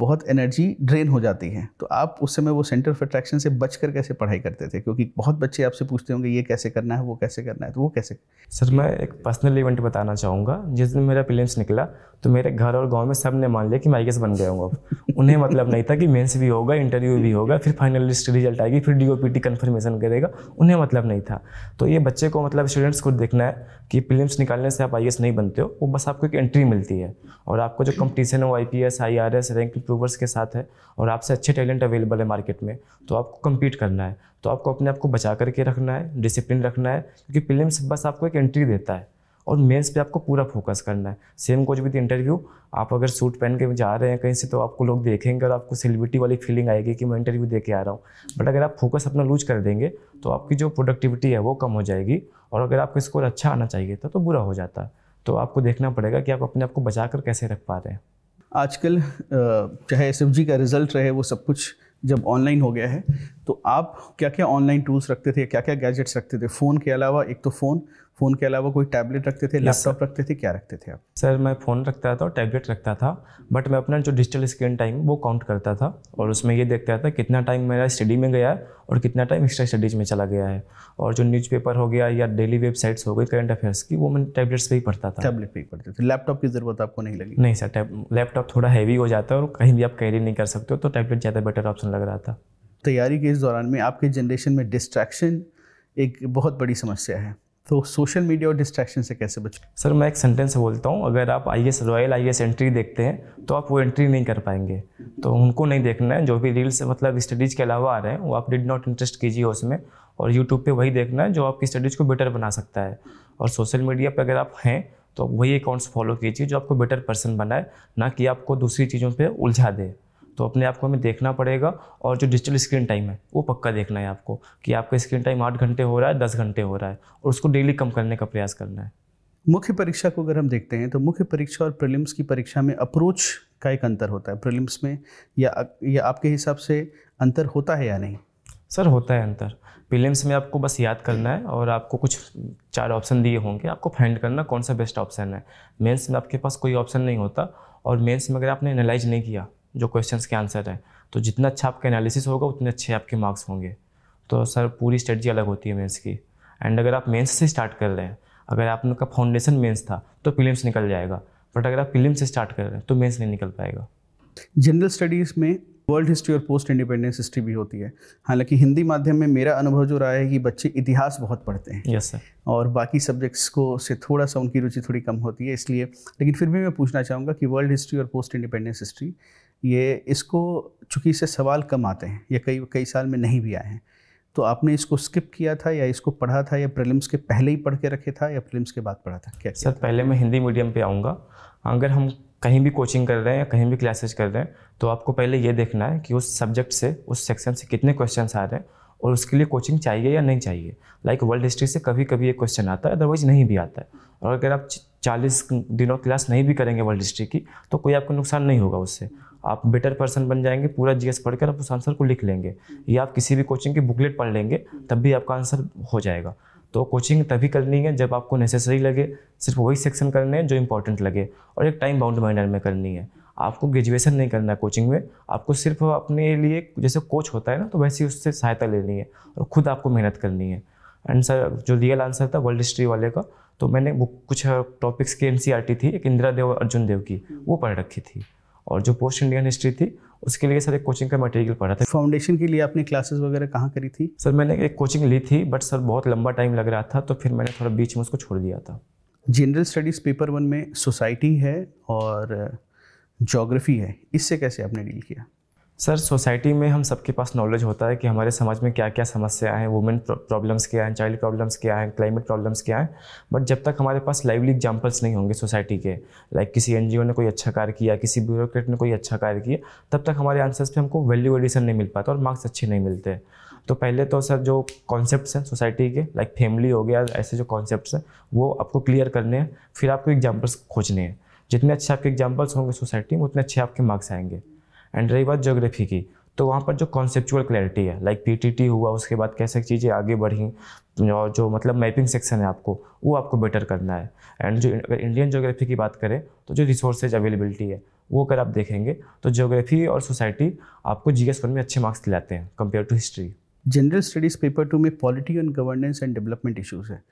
बहुत एनर्जी ड्रेन हो जाती है तो आप उस समय वो सेंटर ऑफ अट्रैक्शन से बच कर कैसे पढ़ाई करते थे क्योंकि बहुत बच्चे आपसे पूछते होंगे ये कैसे करना है वो कैसे करना है तो वो कैसे सर मैं एक पर्सनल इवेंट बताना चाहूँगा जिस दिन मेरा प्रीलिम्स निकला तो मेरे घर और गाँव में सब ने मान लिया कि मैं आई बन गया हूँ अब उन्हें मतलब नहीं था कि मेन्स भी होगा इंटरव्यू भी होगा फिर फाइनल लिस्ट रिजल्ट आएगी फिर D O P T confirmation करेगा उन्हें मतलब नहीं था तो ये बच्चे को मतलब स्टूडेंट्स को देखना है कि प्रीलिम्स निकालने से आप आई नहीं बनते हो वो बस आपको एक एंट्री मिलती सकती है और आपको जो कंपटीशन है वो I P S I R S rank provers के साथ है और आपसे अच्छे टैलेंट अवेलेबल है मार्केट में तो आपको कम्पीट करना है तो आपको अपने आप को बचा करके रखना है डिसिप्लिन रखना है क्योंकि फिल्म बस आपको एक एंट्री देता है और मेन्स पे आपको पूरा फोकस करना है सेम कोच विद इंटरव्यू आप अगर सूट पहन के जा रहे हैं कहीं से तो आपको लोग देखेंगे और आपको सेलिब्रिटी वाली फीलिंग आएगी कि मैं इंटरव्यू दे के आ रहा हूँ बट अगर आप फोकस अपना लूज कर देंगे तो आपकी जो प्रोडक्टिविटी है वो कम हो जाएगी और अगर आपको स्कोर अच्छा आना चाहिए था तो बुरा हो जाता है तो आपको देखना पड़ेगा कि आप अपने आप को बचा कर कैसे रख पा रहे हैं आजकल चाहे एस का रिज़ल्ट रहे वो सब कुछ जब ऑनलाइन हो गया है तो आप क्या क्या ऑनलाइन टूल्स रखते थे क्या क्या गैजेट्स रखते थे फ़ोन के अलावा एक तो फ़ोन फ़ोन के अलावा कोई टैबलेट रखते थे लैपटॉप रखते थे क्या रखते थे आप सर मैं फ़ोन रखता था और टैबलेट रखता था बट मैं अपना जो डिजिटल स्क्रीन टाइम वो काउंट करता था और उसमें ये देखता था कितना टाइम मेरा स्टडी में गया है और कितना टाइम एक्स्ट्रा स्टडीज में चला गया है और जो न्यूज़पेपर हो गया या डेली वेबसाइट्स हो गई करंट अफेयर्स की वो मैं टैबलेट्स पर ही पढ़ता था टैबलेट पर ही पढ़ते थे लैपटॉप की ज़रूरत आपको नहीं लगी नहीं सर लैपटॉप थोड़ा हैवी हो जाता है और कहीं भी आप कैरी नहीं कर सकते हो तो टैबलेट ज़्यादा बेटर ऑप्शन लग रहा था तैयारी के इस दौरान में आपके जनरेशन में डिस्ट्रैक्शन एक बहुत बड़ी समस्या है तो सोशल मीडिया और डिस्ट्रैक्शन से कैसे बचें सर मैं एक सेंटेंस बोलता हूँ अगर आप I S royal I S entry देखते हैं तो आप वो एंट्री नहीं कर पाएंगे तो उनको नहीं देखना है जो भी रील्स मतलब स्टडीज़ के अलावा आ रहे हैं वो आप डिड नॉट इंटरेस्ट कीजिए उसमें और यूट्यूब पे वही देखना है जो आपकी स्टडीज़ को बेटर बना सकता है और सोशल मीडिया पर अगर आप हैं तो वही अकाउंट्स फॉलो कीजिए जो आपको बेटर पर्सन बनाए ना कि आपको दूसरी चीज़ों पर उलझा दे तो अपने आप को हमें देखना पड़ेगा और जो डिजिटल स्क्रीन टाइम है वो पक्का देखना है आपको कि आपका स्क्रीन टाइम आठ घंटे हो रहा है दस घंटे हो रहा है और उसको डेली कम करने का प्रयास करना है मुख्य परीक्षा को अगर हम देखते हैं तो मुख्य परीक्षा और प्रिलिम्स की परीक्षा में अप्रोच का एक अंतर होता है प्रिलिम्स में या या आपके हिसाब से अंतर होता है या नहीं सर होता है अंतर प्रिलिम्स में आपको बस याद करना है और आपको कुछ चार ऑप्शन दिए होंगे आपको फाइंड करना कौन सा बेस्ट ऑप्शन है मेंस में आपके पास कोई ऑप्शन नहीं होता और मेंस में अगर आपने एनालाइज नहीं किया जो क्वेश्चंस के आंसर हैं तो जितना अच्छा आपका एनालिसिस होगा उतने अच्छे आपके मार्क्स होंगे तो सर पूरी स्ट्रेटजी अलग होती है मेंस की एंड अगर आप मेंस से स्टार्ट कर रहे हैं अगर आपका फाउंडेशन मेंस था तो फिलिम्स निकल जाएगा बट अगर आप प्रीलिम्स से स्टार्ट कर रहे हैं तो मेंस नहीं निकल पाएगा जनरल स्टडीज़ में वर्ल्ड हिस्ट्री और पोस्ट इंडिपेंडेंस हिस्ट्री भी होती है हालांकि हिंदी माध्यम में मेरा अनुभव जो रहा है कि बच्चे इतिहास बहुत पढ़ते हैं यस सर और बाकी सब्जेक्ट्स को से थोड़ा सा उनकी रुचि थोड़ी कम होती है इसलिए लेकिन फिर भी मैं पूछना चाहूँगा कि वर्ल्ड हिस्ट्री और पोस्ट इंडिपेंडेंस हिस्ट्री ये इसको चूँकि इससे सवाल कम आते हैं या कई कई साल में नहीं भी आए हैं तो आपने इसको स्किप किया था या इसको पढ़ा था या प्रिलिम्स के पहले ही पढ़ के रखे था या प्रिलिम्स के बाद पढ़ा था क्या सर पहले मैं हिंदी मीडियम पे आऊँगा अगर हम कहीं भी कोचिंग कर रहे हैं या कहीं भी क्लासेज कर रहे हैं तो आपको पहले ये देखना है कि उस सब्जेक्ट से उस सेक्शन से कितने क्वेश्चन आ रहे हैं और उसके लिए कोचिंग चाहिए या नहीं चाहिए लाइक वर्ल्ड हिस्ट्री से कभी कभी ये क्वेश्चन आता है अदरवाइज नहीं भी आता है और अगर आप चालीस दिनों क्लास नहीं भी करेंगे वर्ल्ड हिस्ट्री की तो कोई आपको नुकसान नहीं होगा उससे आप बेटर पर्सन बन जाएंगे पूरा जीएस पढ़कर आप उस आंसर को लिख लेंगे या आप किसी भी कोचिंग की बुकलेट पढ़ लेंगे तब भी आपका आंसर हो जाएगा तो कोचिंग तभी करनी है जब आपको नेसेसरी लगे सिर्फ वही सेक्शन करने हैं जो इंपॉर्टेंट लगे और एक टाइम बाउंड माइंडर में करनी है आपको ग्रेजुएशन नहीं करना है कोचिंग में आपको सिर्फ अपने लिए जैसे कोच होता है ना तो वैसे उससे सहायता लेनी है और ख़ुद आपको मेहनत करनी है एंड सर जो रियल आंसर था वर्ल्ड हिस्ट्री वाले का तो मैंने वो कुछ टॉपिक्स की एन e थी एक इंदिरा देव और अर्जुन देव की वो पढ़ रखी थी और जो पोस्ट इंडियन हिस्ट्री थी उसके लिए सर एक कोचिंग का मटेरियल पढ़ा था फाउंडेशन के लिए आपने क्लासेस वगैरह कहाँ करी थी सर मैंने एक कोचिंग ली थी बट सर बहुत लंबा टाइम लग रहा था तो फिर मैंने थोड़ा बीच में उसको छोड़ दिया था जनरल स्टडीज़ पेपर वन में सोसाइटी है और जोग्राफ़ी है इससे कैसे आपने डील किया सर सोसाइटी में हम सबके पास नॉलेज होता है कि हमारे समाज में क्या क्या समस्याएं हैं वुमेन प्रॉब्लम्स क्या हैं चाइल्ड प्रॉब्लम्स क्या हैं क्लाइमेट प्रॉब्लम्स क्या हैं बट जब तक हमारे पास लाइवली एग्जाम्पल्स नहीं होंगे सोसाइटी के लाइक किसी एनजीओ ने कोई अच्छा कार्य किया किसी ब्यूरोक्रेट ने कोई अच्छा कार्य किया तब तक हमारे आंसर्स पर हमको वैल्यू एडिशन नहीं मिल पाता और मार्क्स अच्छे नहीं मिलते तो पहले तो सर जो कॉन्सेप्ट हैं सोसाइटी के लाइक फैमिली हो गया ऐसे जो कॉन्सेप्ट हैं वो आपको क्लियर करने हैं फिर आपको एग्जाम्पल्स खोजने हैं जितने अच्छे आपके एग्जाम्पल्स होंगे सोसाइटी में उतने अच्छे आपके मार्क्स आएंगे एंड रही बात जोग्राफी की तो वहाँ पर जो कॉन्सेप्चुअल क्लैरिटी है लाइक टी हुआ उसके बाद कैसे चीज़ें आगे बढ़ी और जो मतलब मैपिंग सेक्शन है आपको वो आपको बेटर करना है एंड जो अगर इंडियन जोग्राफी की बात करें तो जो रिसोर्सेज अवेलेबिलिटी है वो अगर आप देखेंगे तो जोग्राफी और सोसाइटी आपको जी एस वन में अच्छे मार्क्स दिलाते हैं compare to history general studies paper two में polity and governance and development issues है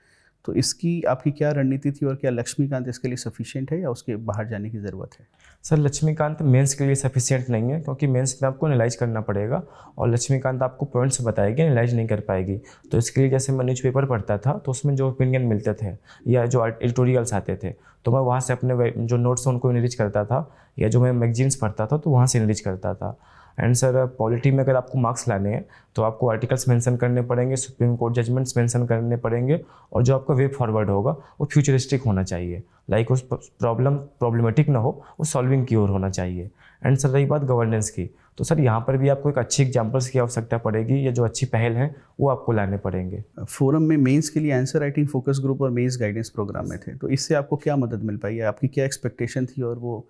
तो इसकी आपकी क्या रणनीति थी और क्या लक्ष्मीकांत इसके लिए सफिशियंट है या उसके बाहर जाने की ज़रूरत है सर लक्ष्मीकांत मेंस के लिए सफिशियंट नहीं है क्योंकि मेंस में आपको एनालाइज करना पड़ेगा और लक्ष्मीकांत आपको पॉइंट्स बताएगी एनालाइज नहीं कर पाएगी तो इसके लिए जैसे मैं न्यूज़ पेपर पढ़ता था तो उसमें जो ओपिनियन मिलते थे या जो एडिटोरियल्स आते थे तो मैं वहाँ से अपने जो नोट्स उनको एनरिच करता था या जो मैं मैगजीन्स पढ़ता था तो वहाँ से एनरिच करता था एंड सर पॉलिटी में अगर आपको मार्क्स लाने हैं तो आपको आर्टिकल्स मेंशन करने पड़ेंगे सुप्रीम कोर्ट जजमेंट्स मेंशन करने पड़ेंगे और जो आपका वे फॉरवर्ड होगा वो फ्यूचरिस्टिक होना चाहिए लाइक उस प्रॉब्लम प्रॉब्लमेटिक ना हो वो सॉल्विंग की ओर होना चाहिए एंड सर रही बात गवर्नेंस की तो सर यहाँ पर भी आपको एक अच्छी एग्जाम्पल्स की आवश्यकता पड़ेगी या जो अच्छी पहल हैं वो आपको लाने पड़ेंगे फोरम में मेंस के लिए आंसर राइटिंग फोकस ग्रुप और मेंस गाइडेंस प्रोग्राम में थे तो इससे आपको क्या मदद मिल पाई है आपकी क्या एक्सपेक्टेशन थी और वो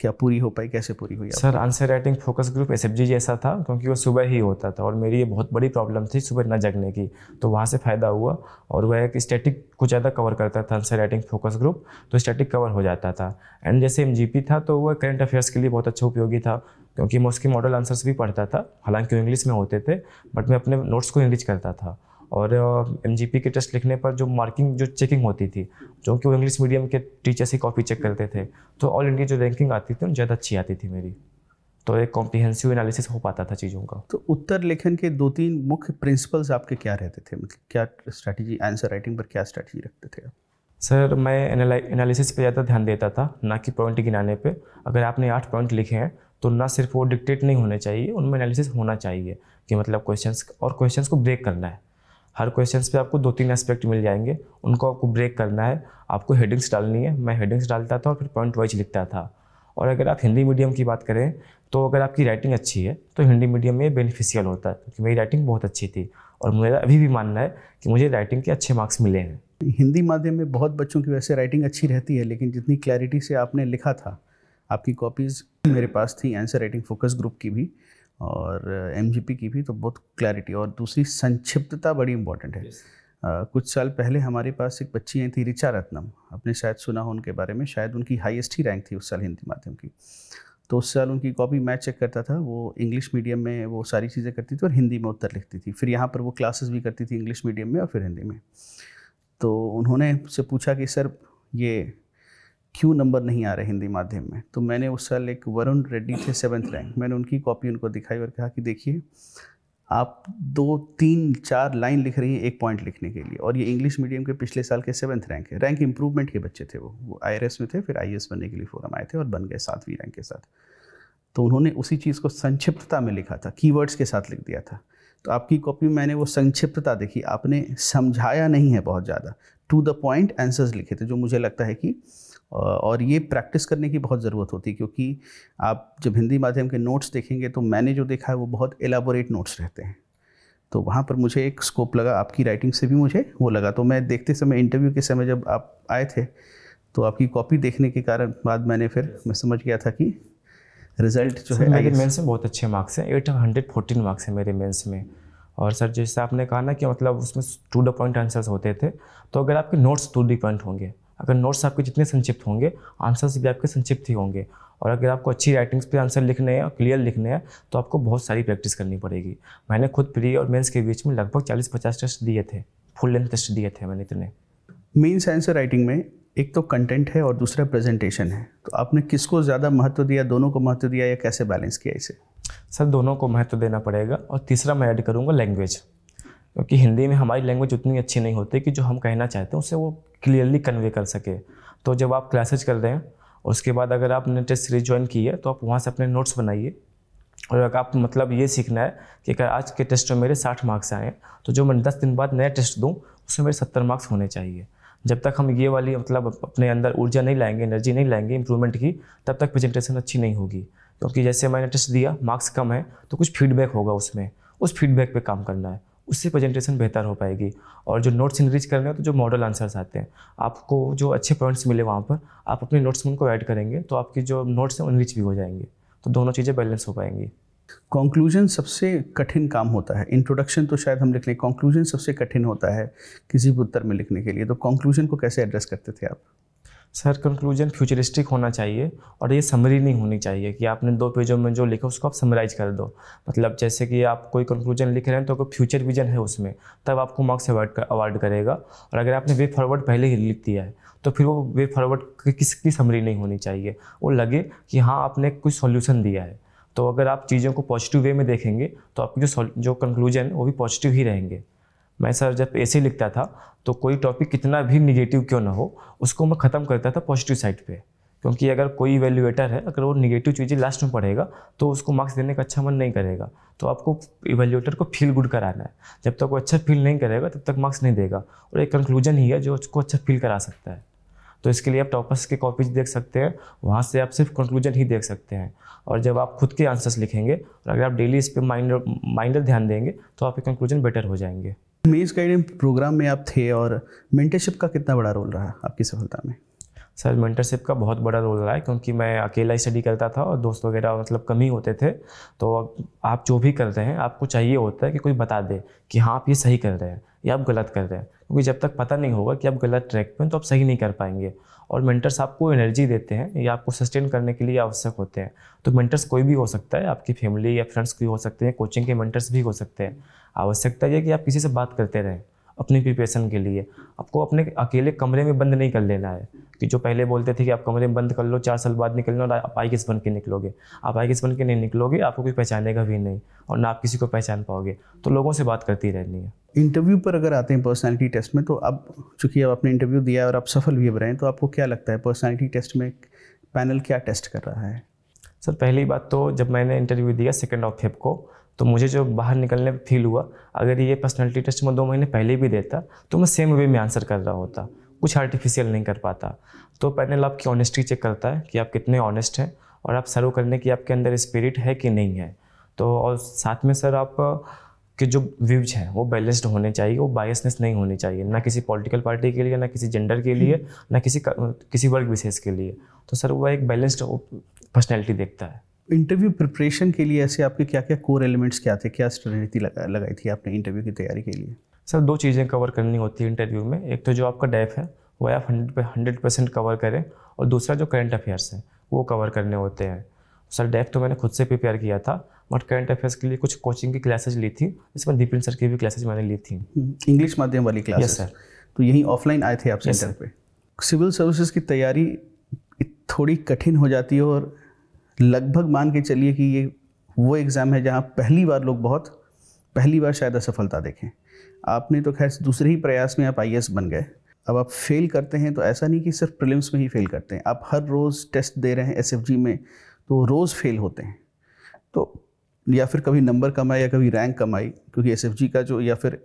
क्या पूरी हो पाई कैसे पूरी हुई sir answer writing focus group एस जैसा था क्योंकि वो सुबह ही होता था और मेरी ये बहुत बड़ी प्रॉब्लम थी सुबह न जगने की तो वहाँ से फ़ायदा हुआ और वह एक स्टैटिक कुछ ज़्यादा कवर करता था आंसर राइटिंग फोकस ग्रुप तो स्टैटिक कवर हो जाता था एंड जैसे एम था तो वह करंट अफेयर्स के लिए बहुत अच्छा उपयोगी था क्योंकि मैं उसके मॉडल आंसर्स भी पढ़ता था हालांकि वो इंग्लिश में होते थे बट मैं अपने नोट्स को इंग्लिश करता था और एम uh, के टेस्ट लिखने पर जो मार्किंग जो चेकिंग होती थी जो कि वो इंग्लिश मीडियम के टीचर्स ही कॉपी चेक करते थे तो ऑल इंडिया जो रैंकिंग आती थी ज़्यादा अच्छी आती थी मेरी तो एक कॉम्प्रिहेंसिव एनालिसिस हो पाता था चीज़ों का तो उत्तर लेखन के दो तीन मुख्य प्रिंसिपल्स आपके क्या रहते थे मतलब क्या स्ट्रैटेजी आंसर राइटिंग पर क्या स्ट्रैटेजी रखते थे आप सर मैं एनालिसिस पे ज़्यादा ध्यान देता था ना कि पॉइंट गिनाने पे अगर आपने आठ पॉइंट लिखे हैं तो ना सिर्फ वो डिक्टेट नहीं होने चाहिए उनमें एनालिसिस होना चाहिए कि मतलब क्वेश्चंस और क्वेश्चंस को ब्रेक करना है हर क्वेश्चन पे आपको दो तीन एस्पेक्ट मिल जाएंगे उनको आपको ब्रेक करना है आपको हेडिंग्स डालनी है मैं हेडिंग्स डालता था और फिर पॉइंट वाइज लिखता था और अगर आप हिंदी मीडियम की बात करें तो अगर आपकी राइटिंग अच्छी है तो हिंदी मीडियम में बेनिफिशियल होता है क्योंकि मेरी राइटिंग बहुत अच्छी थी और मेरा अभी भी मानना है कि मुझे राइटिंग के अच्छे मार्क्स मिले हैं हिंदी माध्यम में बहुत बच्चों की वैसे राइटिंग अच्छी रहती है लेकिन जितनी क्लैरिटी से आपने लिखा था आपकी कॉपीज़ मेरे पास थी आंसर राइटिंग फोकस ग्रुप की भी और एम की भी तो बहुत क्लैरिटी और दूसरी संक्षिप्तता बड़ी इंपॉर्टेंट है Uh, कुछ साल पहले हमारे पास एक बच्ची आई थी रिचा रत्नम आपने शायद सुना हो उनके बारे में शायद उनकी हाईएस्ट ही रैंक थी उस साल हिंदी माध्यम की तो उस साल उनकी कॉपी मैं चेक करता था वो इंग्लिश मीडियम में वो सारी चीज़ें करती थी और हिंदी में उत्तर लिखती थी फिर यहाँ पर वो क्लासेस भी करती थी इंग्लिश मीडियम में और फिर हिंदी में तो उन्होंने से पूछा कि सर ये क्यों नंबर नहीं आ रहे हिंदी माध्यम में तो मैंने उस साल एक वरुण रेड्डी थे सेवन्थ रैंक मैंने उनकी कॉपी उनको दिखाई और कहा कि देखिए आप दो तीन चार लाइन लिख रही हैं एक पॉइंट लिखने के लिए और ये इंग्लिश मीडियम के पिछले साल के सेवन्थ रैंक है रैंक इंप्रूवमेंट के बच्चे थे वो वो आई में थे फिर आई e बनने के लिए फोरम आए थे और बन गए सातवीं रैंक के साथ तो उन्होंने उसी चीज़ को संक्षिप्तता में लिखा था कीवर्ड्स के साथ लिख दिया था तो आपकी कॉपी में मैंने वो संक्षिप्तता देखी आपने समझाया नहीं है बहुत ज़्यादा टू द पॉइंट आंसर्स लिखे थे जो मुझे लगता है कि और ये प्रैक्टिस करने की बहुत ज़रूरत होती है क्योंकि आप जब हिंदी माध्यम के नोट्स देखेंगे तो मैंने जो देखा है वो बहुत एलाबोरेट नोट्स रहते हैं तो वहाँ पर मुझे एक स्कोप लगा आपकी राइटिंग से भी मुझे वो लगा तो मैं देखते समय इंटरव्यू के समय जब आप आए थे तो आपकी कॉपी देखने के कारण बाद मैंने फिर मैं समझ गया था कि रिजल्ट जो है मेरे मेंस में बहुत अच्छे मार्क्स हैं एट हंड्रेड फोर्टीन मार्क्स हैं मेरे मेंस में और सर जैसे आपने कहा ना कि मतलब उसमें टू द पॉइंट आंसर्स होते थे तो अगर आपके नोट्स टू द पॉइंट होंगे अगर नोट्स आपके जितने संक्षिप्त होंगे आंसर्स भी आपके संक्षिप्त ही होंगे और अगर आपको अच्छी राइटिंग्स पे आंसर लिखने हैं और क्लियर लिखने हैं तो आपको बहुत सारी प्रैक्टिस करनी पड़ेगी मैंने खुद प्री और मेंस के बीच में लगभग चालीस पचास टेस्ट दिए थे फुल लेंथ टेस्ट दिए थे मैंने इतने मेंस आंसर राइटिंग में एक तो कंटेंट है और दूसरा प्रेजेंटेशन है तो आपने किसको ज़्यादा महत्व दिया दोनों को महत्व दिया या कैसे बैलेंस किया इसे सर दोनों को महत्व देना पड़ेगा और तीसरा मैं ऐड करूँगा लैंग्वेज क्योंकि हिंदी में हमारी लैंग्वेज उतनी अच्छी नहीं होती कि जो हम कहना चाहते हैं उसे वो क्लियरली कन्वे कर सके तो जब आप क्लासेज कर रहे हैं उसके बाद अगर आपने टेस्ट सीरीज ज्वाइन की है तो आप वहाँ से अपने नोट्स बनाइए और अगर आप मतलब ये सीखना है कि अगर आज के टेस्ट में मेरे साठ मार्क्स आए हैं तो जो मैं दस दिन बाद नया टेस्ट दूँ उसमें मेरे सत्तर मार्क्स होने चाहिए जब तक हम ये वाली मतलब अपने अंदर ऊर्जा नहीं लाएंगे एनर्जी नहीं लाएंगे इंप्रूवमेंट की तब तक प्रेजेंटेशन अच्छी नहीं होगी क्योंकि जैसे मैंने टेस्ट दिया मार्क्स कम है तो कुछ फीडबैक होगा उसमें उस फीडबैक पे काम करना है उससे प्रेजेंटेशन बेहतर हो पाएगी और जो नोट्स इनरीच करने हैं तो जो मॉडल आंसर्स आते हैं आपको जो अच्छे पॉइंट्स मिले वहाँ पर आप अपने नोट्स में उनको ऐड करेंगे तो आपकी जो नोट्स हैं इनरीच भी हो जाएंगे तो दोनों चीज़ें बैलेंस हो पाएंगी कंक्लूजन सबसे कठिन काम होता है इंट्रोडक्शन तो शायद हम लिख लें कंक्लूजन सबसे कठिन होता है किसी भी उत्तर में लिखने के लिए तो कंक्लूजन को कैसे एड्रेस करते थे आप सर कंक्लूजन फ्यूचरिस्टिक होना चाहिए और ये समरी नहीं होनी चाहिए कि आपने दो पेजों में जो लिखा उसको आप समराइज कर दो मतलब जैसे कि आप कोई कंक्लूजन लिख रहे हैं तो कोई फ्यूचर विजन है उसमें तब आपको मार्क्स अवार्ड कर, अवार्ड करेगा और अगर आपने वे फॉरवर्ड पहले ही लिख दिया है तो फिर वो वे फॉरवर्ड किसकी समरी नहीं होनी चाहिए वो लगे कि हाँ आपने कुछ सोल्यूशन दिया है तो अगर आप चीज़ों को पॉजिटिव वे में देखेंगे तो आपकी जो जो कंक्लूजन वो भी पॉजिटिव ही रहेंगे मैं सर जब ऐसे लिखता था तो कोई टॉपिक कितना भी निगेटिव क्यों ना हो उसको मैं ख़त्म करता था पॉजिटिव साइड पे क्योंकि अगर कोई इवेल्यूएटर है अगर वो निगेटिव चीज़ें लास्ट में पढ़ेगा तो उसको मार्क्स देने का अच्छा मन नहीं करेगा तो आपको इवेल्यूएटर को फील गुड कराना है जब तक वो अच्छा फील नहीं करेगा तब तक मार्क्स नहीं देगा और एक कंक्लूजन ही है जो उसको अच्छा फील करा सकता है तो इसके लिए आप टॉपर्स के कॉपीज देख सकते हैं वहाँ से आप सिर्फ कंक्लूजन ही देख सकते हैं और जब आप खुद के आंसर्स लिखेंगे और अगर आप डेली इस पर माइंड माइंडर ध्यान देंगे तो आपके कंक्लूजन बेटर हो जाएंगे मेज गाइडेंस प्रोग्राम में आप थे और मेंटरशिप का कितना बड़ा रोल रहा आपकी सफलता में सर मेंटरशिप का बहुत बड़ा रोल रहा है क्योंकि मैं अकेला स्टडी करता था और दोस्त वगैरह मतलब कम ही होते थे तो आप जो भी कर रहे हैं आपको चाहिए होता है कि कोई बता दे कि हाँ आप ये सही कर रहे हैं या आप गलत कर रहे हैं क्योंकि जब तक पता नहीं होगा कि आप गलत ट्रैक पर तो आप सही नहीं कर पाएंगे और मेंटर्स आपको एनर्जी देते हैं या आपको सस्टेन करने के लिए आवश्यक होते हैं तो मेंटर्स कोई भी हो सकता है आपकी फैमिली या फ्रेंड्स भी हो सकते हैं कोचिंग के मेंटर्स भी हो सकते हैं आवश्यकता यह कि आप किसी से बात करते रहें अपनी प्रिपरेशन के लिए आपको अपने अकेले कमरे में बंद नहीं कर लेना है कि जो पहले बोलते थे कि आप कमरे में बंद कर लो चार साल बाद निकल लो आप आई किस बन के निकलोगे आप आई किस बन के नहीं निकलोगे आपको कोई पहचानेगा भी नहीं और ना आप किसी को पहचान पाओगे तो लोगों से बात करती रहनी है इंटरव्यू पर अगर आते हैं पर्सनैलिटी टेस्ट में तो अब चूँकि अब आपने इंटरव्यू दिया और आप सफल भी रहे हैं तो आपको क्या लगता है पर्सनैलिटी टेस्ट में पैनल क्या टेस्ट कर रहा है सर पहली बात तो जब मैंने इंटरव्यू दिया सेकेंड ऑफ फेब को तो मुझे जो बाहर निकलने पर फील हुआ अगर ये पर्सनैलिटी टेस्ट मैं दो महीने पहले भी देता तो मैं सेम वे में आंसर कर रहा होता कुछ आर्टिफिशियल नहीं कर पाता तो पैनल आपकी ऑनेस्टी चेक करता है कि आप कितने ऑनेस्ट हैं और आप सर्व करने की आपके अंदर स्पिरिट है कि नहीं है तो और साथ में सर आप के जो व्यूज हैं वो बैलेंस्ड होने चाहिए वो बायसनेस नहीं होनी चाहिए ना किसी पॉलिटिकल पार्टी के लिए ना किसी जेंडर के लिए हम्म। ना किसी किसी वर्ग विशेष के लिए तो सर वो एक बैलेंस्ड पर्सनैलिटी देखता है इंटरव्यू प्रिपरेशन के लिए ऐसे आपके क्या क्या कोर एलिमेंट्स क्या थे क्या रणनीति लगा लगाई थी आपने इंटरव्यू की तैयारी के लिए सर दो चीज़ें कवर करनी होती है इंटरव्यू में एक तो जो आपका डेफ है वह आप हंड्रेड परसेंट कवर करें और दूसरा जो करंट अफेयर्स है वो कवर करने होते हैं सर डेफ तो मैंने खुद से प्रिपेयर किया था बट करंट अफेयर्स के लिए कुछ कोचिंग की क्लासेज ली थी इसमें दीपिन सर की भी क्लासेज मैंने ली थी इंग्लिश हम्म, माध्यम वाली क्लास सर तो यहीं ऑफलाइन आए थे आप सेंटर पर पे सिविल सर्विसेज की तैयारी थोड़ी कठिन हो जाती है और लगभग मान के चलिए कि ये वो एग्ज़ाम है जहाँ पहली बार लोग बहुत पहली बार शायद असफलता देखें आपने तो खैर दूसरे ही प्रयास में आप आई बन गए अब आप फेल करते हैं तो ऐसा नहीं कि सिर्फ प्रिलिम्स में ही फेल करते हैं आप हर रोज़ टेस्ट दे रहे हैं एस में तो रोज़ फेल होते हैं तो या फिर कभी नंबर कम आए या कभी रैंक कम आई क्योंकि एस का जो या फिर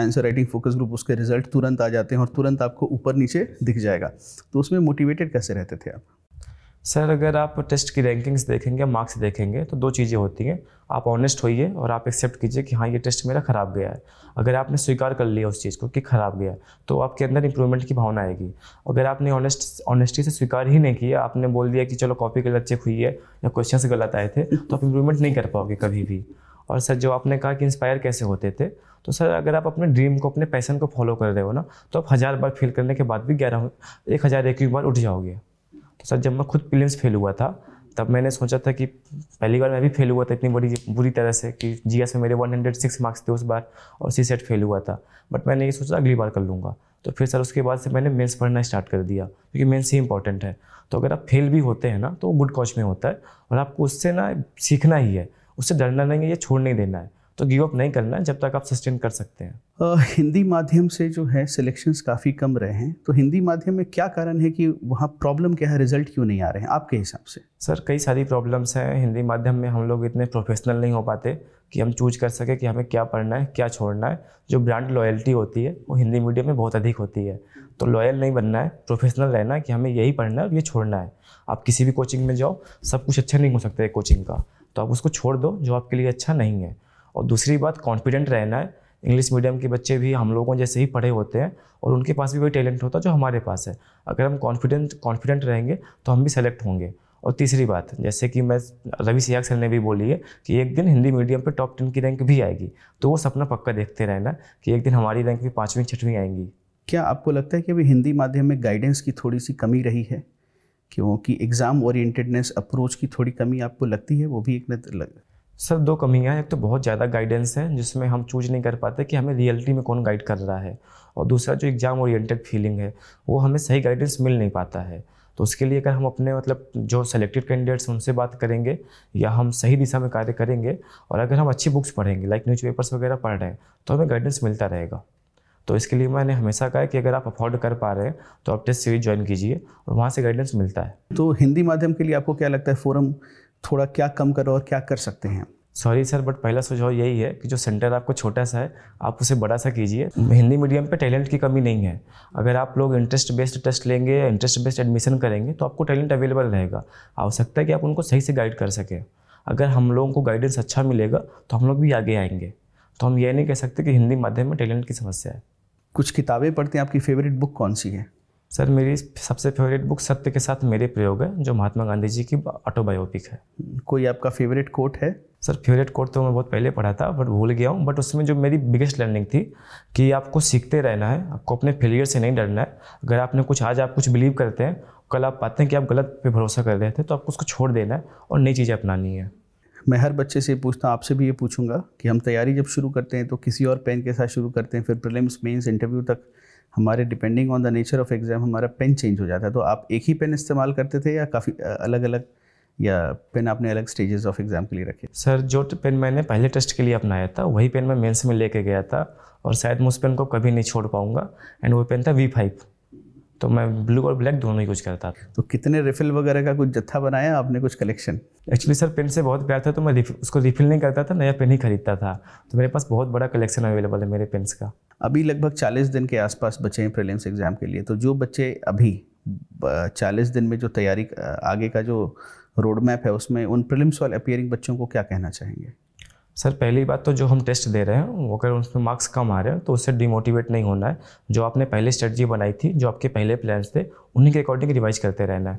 आंसर राइटिंग फोकस ग्रुप उसके रिजल्ट तुरंत आ जाते हैं और तुरंत आपको ऊपर नीचे दिख जाएगा तो उसमें मोटिवेटेड कैसे रहते थे आप सर अगर आप टेस्ट की रैंकिंग्स देखेंगे मार्क्स देखेंगे तो दो चीज़ें होती हैं आप ऑनेस्ट होइए और आप एक्सेप्ट कीजिए कि हाँ ये टेस्ट मेरा ख़राब गया है अगर आपने स्वीकार कर लिया उस चीज़ को कि ख़राब गया तो आपके अंदर इंप्रूवमेंट की भावना आएगी अगर आपने ऑनेस्ट ऑनेस्टी से स्वीकार ही नहीं किया आपने बोल दिया कि चलो कॉपी गलत चेक हुई है या क्वेश्चन गलत आए थे तो आप इम्प्रूवमेंट नहीं कर पाओगे कभी भी और सर जो आपने कहा कि इंस्पायर कैसे होते थे तो सर अगर आप अपने ड्रीम को अपने पैसन को फॉलो कर रहे हो ना तो आप हज़ार बार फेल करने के बाद भी ग्यारह एक हज़ार एक बार उठ जाओगे सर जब मैं खुद प्रीलिम्स फेल हुआ था तब मैंने सोचा था कि पहली बार मैं भी फेल हुआ था इतनी बड़ी बुरी तरह से कि जी में मेरे 106 मार्क्स थे उस बार और सी सेट फेल हुआ था बट मैंने ये सोचा अगली बार कर लूँगा तो फिर सर उसके बाद से मैंने मेंस पढ़ना स्टार्ट कर दिया क्योंकि मेंस ही इंपॉर्टेंट है तो अगर आप फेल भी होते हैं ना तो वो गुड कॉच में होता है और आपको उससे ना सीखना ही है उससे डरना नहीं है ये छोड़ नहीं देना है तो गिव अप नहीं करना जब तक आप सस्टेन कर सकते हैं आ, हिंदी माध्यम से जो है सिलेक्शंस काफ़ी कम रहे हैं तो हिंदी माध्यम में क्या कारण है कि वहाँ प्रॉब्लम क्या है रिजल्ट क्यों नहीं आ रहे हैं आपके हिसाब से सर कई सारी प्रॉब्लम्स हैं हिंदी माध्यम में हम लोग इतने प्रोफेशनल नहीं हो पाते कि हम चूज कर सकें कि हमें क्या पढ़ना है क्या छोड़ना है जो ब्रांड लॉयल्टी होती है वो हिंदी मीडियम में बहुत अधिक होती है तो लॉयल नहीं बनना है प्रोफेशनल रहना है कि हमें यही पढ़ना है और ये छोड़ना है आप किसी भी कोचिंग में जाओ सब कुछ अच्छा नहीं हो सकता है कोचिंग का तो आप उसको छोड़ दो जो आपके लिए अच्छा नहीं है और दूसरी बात कॉन्फिडेंट रहना है इंग्लिश मीडियम के बच्चे भी हम लोगों जैसे ही पढ़े होते हैं और उनके पास भी वही टैलेंट होता है जो हमारे पास है अगर हम कॉन्फिडेंट कॉन्फिडेंट रहेंगे तो हम भी सेलेक्ट होंगे और तीसरी बात जैसे कि मैं रवि सियाग सर ने भी बोली है कि एक दिन हिंदी मीडियम पर टॉप टेन की रैंक भी आएगी तो वो सपना पक्का देखते रहना कि एक दिन हमारी रैंक भी पाँचवीं छठवीं आएंगी क्या आपको लगता है कि अभी हिंदी माध्यम में गाइडेंस की थोड़ी सी कमी रही है क्योंकि एग्ज़ाम ओरिएंटेडनेस अप्रोच की थोड़ी कमी आपको लगती है वो भी एक नजर सर दो कमियां एक तो बहुत ज़्यादा गाइडेंस है जिसमें हम चूज नहीं कर पाते कि हमें रियलिटी में कौन गाइड कर रहा है और दूसरा जो एग्ज़ाम ओरिएंटेड फीलिंग है वो हमें सही गाइडेंस मिल नहीं पाता है तो उसके लिए अगर हम अपने मतलब जो सेलेक्टेड कैंडिडेट्स उनसे बात करेंगे या हम सही दिशा में कार्य करेंगे और अगर हम अच्छी बुक्स पढ़ेंगे लाइक न्यूज़ पेपर्स वगैरह पढ़ रहे हैं तो हमें गाइडेंस मिलता रहेगा तो इसके लिए मैंने हमेशा कहा है कि अगर आप अफोर्ड कर पा रहे हैं तो आप टेस्ट सीरीज ज्वाइन कीजिए और वहाँ से गाइडेंस मिलता है तो हिंदी माध्यम के लिए आपको क्या लगता है फोरम थोड़ा क्या कम करो और क्या कर सकते हैं सॉरी सर बट पहला सुझाव यही है कि जो सेंटर आपको छोटा सा है आप उसे बड़ा सा कीजिए हिंदी मीडियम पे टैलेंट की कमी नहीं है अगर आप लोग इंटरेस्ट बेस्ड टेस्ट लेंगे इंटरेस्ट बेस्ड एडमिशन करेंगे तो आपको टैलेंट अवेलेबल रहेगा आवश्यकता है कि आप उनको सही से गाइड कर सकें अगर हम लोगों को गाइडेंस अच्छा मिलेगा तो हम लोग भी आगे आएंगे तो हम ये नहीं कह सकते कि हिंदी माध्यम में टैलेंट की समस्या है कुछ किताबें पढ़ते हैं आपकी फेवरेट बुक कौन सी है सर मेरी सबसे फेवरेट बुक सत्य के साथ मेरे प्रयोग है जो महात्मा गांधी जी की ऑटोबायोपिक है कोई आपका फेवरेट कोट है सर फेवरेट कोट तो मैं बहुत पहले पढ़ा था बट भूल गया हूँ बट उसमें जो मेरी बिगेस्ट लर्निंग थी कि आपको सीखते रहना है आपको अपने फेलियर से नहीं डरना है अगर आपने कुछ आज आप कुछ बिलीव करते हैं कल आप पाते हैं कि आप गलत पे भरोसा कर रहे थे तो आपको उसको छोड़ देना है और नई चीज़ें अपनानी है मैं हर बच्चे से पूछता हूँ आपसे भी ये पूछूंगा कि हम तैयारी जब शुरू करते हैं तो किसी और पेन के साथ शुरू करते हैं फिर प्रिलिम्स मेंस इंटरव्यू तक हमारे depending on the nature of exam हमारा पेन चेंज हो जाता है तो आप एक ही पेन इस्तेमाल करते थे या काफ़ी अलग अलग या पेन आपने अलग स्टेजेस ऑफ एग्ज़ाम के लिए रखे सर जो पेन मैंने पहले टेस्ट के लिए अपनाया था वही पेन मैं मेंस में लेके गया था और शायद मैं उस पेन को कभी नहीं छोड़ पाऊंगा एंड वो पेन था वी फाइव तो मैं ब्लू और ब्लैक दोनों यूज करता था तो कितने रिफिल वगैरह का कुछ जत्था बनाया आपने कुछ कलेक्शन एक्चुअली सर पेन से बहुत प्यार था तो मैं रिफिल, उसको रिफिल नहीं करता था नया पेन ही खरीदता था तो मेरे पास बहुत बड़ा कलेक्शन अवेलेबल है मेरे पेन्स का अभी लगभग 40 दिन के आसपास बचे हैं प्रीलिम्स एग्ज़ाम के लिए तो जो बच्चे अभी 40 दिन में जो तैयारी आगे का जो रोड मैप है उसमें उन प्रीलिम्स वाले अपियरिंग बच्चों को क्या कहना चाहेंगे सर पहली बात तो जो हम टेस्ट दे रहे हैं वो अगर उसमें मार्क्स कम आ रहे हैं तो उससे डिमोटिवेट नहीं होना है जो आपने पहले स्ट्रेटजी बनाई थी जो आपके पहले प्लान्स थे उन्हीं के अकॉर्डिंग रिवाइज करते रहना है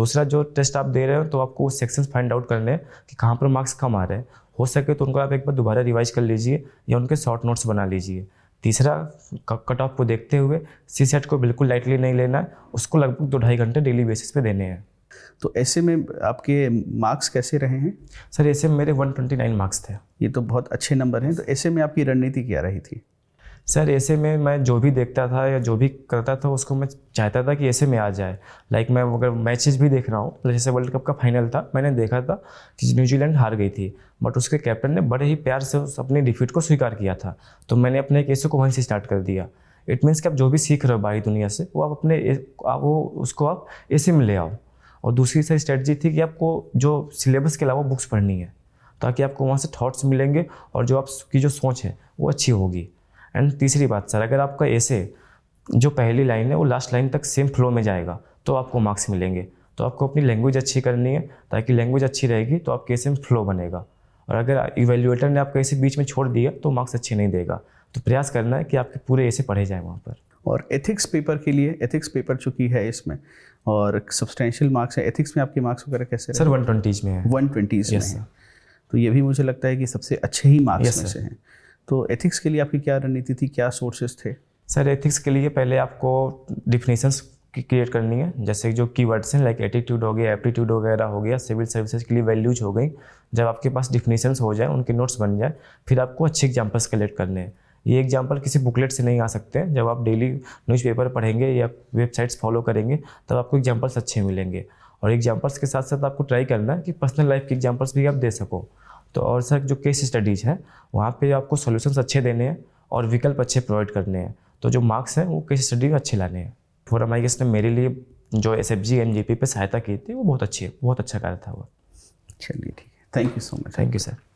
दूसरा जो टेस्ट आप दे रहे हो तो आपको उस सेक्शन फाइंड आउट करने हैं कि कहाँ पर मार्क्स कम आ रहे हैं हो सके तो उनको आप एक बार दोबारा रिवाइज कर लीजिए या उनके शॉर्ट नोट्स बना लीजिए तीसरा कट ऑफ को देखते हुए सी सेट को बिल्कुल लाइटली नहीं लेना है उसको लगभग दो ढाई घंटे डेली बेसिस पे देने हैं तो ऐसे में आपके मार्क्स कैसे रहे हैं सर ऐसे में मेरे 129 मार्क्स थे ये तो बहुत अच्छे नंबर हैं तो ऐसे में आपकी रणनीति क्या रही थी सर ऐसे में मैं जो भी देखता था या जो भी करता था उसको मैं चाहता था कि ऐसे में आ जाए लाइक like मैं अगर मैचेस भी देख रहा हूँ जैसे वर्ल्ड कप का फाइनल था मैंने देखा था कि न्यूजीलैंड हार गई थी बट उसके कैप्टन ने बड़े ही प्यार से उस अपनी डिफीट को स्वीकार किया था तो मैंने अपने केसों को वहीं से स्टार्ट कर दिया इट मीन्स कि आप जो भी सीख रहे हो बाहरी दुनिया से वो आप अपने आप वो उसको आप ऐसे में ले आओ और दूसरी सर स्ट्रेटजी थी कि आपको जो सिलेबस के अलावा बुक्स पढ़नी है ताकि आपको वहाँ से थाट्स मिलेंगे और जो आपकी जो सोच है वो अच्छी होगी एंड तीसरी बात सर अगर आपका ऐसे जो पहली लाइन है वो लास्ट लाइन तक सेम फ्लो में जाएगा तो आपको मार्क्स मिलेंगे तो आपको अपनी लैंग्वेज अच्छी करनी है ताकि लैंग्वेज अच्छी रहेगी तो आपके ऐसे में फ्लो बनेगा और अगर इवेल्यूएटर ने आपको ऐसे बीच में छोड़ दिया तो मार्क्स अच्छे नहीं देगा तो प्रयास करना है कि आपके पूरे ऐसे पढ़े जाएँ वहाँ पर और एथिक्स पेपर के लिए एथिक्स पेपर चुकी है इसमें और सब्सटेंशियल मार्क्स है एथिक्स में आपके मार्क्स वगैरह कैसे सर वन ट्वेंटीज़ में है वन ट्वेंटीज़ में तो ये भी मुझे लगता है कि सबसे अच्छे ही मार्क्स में से हैं तो एथिक्स के लिए आपकी क्या रणनीति थी क्या सोर्सेज थे सर एथिक्स के लिए पहले आपको डिफिनेशंस क्रिएट करनी है जैसे जो कीवर्ड्स हैं लाइक एटीट्यूड हो गया एप्टीट्यूड वगैरह हो गया सिविल सर्विसेज के लिए वैल्यूज हो गई जब आपके पास डिफिनेशंस हो जाए उनके नोट्स बन जाए फिर आपको अच्छे एग्जाम्पल्स कलेक्ट करने हैं ये एग्जाम्पल किसी बुकलेट से नहीं आ सकते जब आप डेली न्यूज़पेपर पढ़ेंगे या वेबसाइट्स फॉलो करेंगे तब आपको एग्जाम्पल्स अच्छे मिलेंगे और एग्जाम्पल्स के साथ साथ आपको ट्राई करना है कि पर्सनल लाइफ के एग्जाम्पल्स भी आप दे सको तो और सर जो केस स्टडीज़ है वहाँ पे आपको सोल्यूशन अच्छे देने हैं और विकल्प अच्छे प्रोवाइड करने हैं तो जो मार्क्स हैं वो केस स्टडी में अच्छे लाने हैं फोर एम ने मेरे लिए जो S F G M G P पर सहायता की थी वो बहुत अच्छी है बहुत अच्छा कार्य था वो चलिए ठीक है thank you so much thank you sir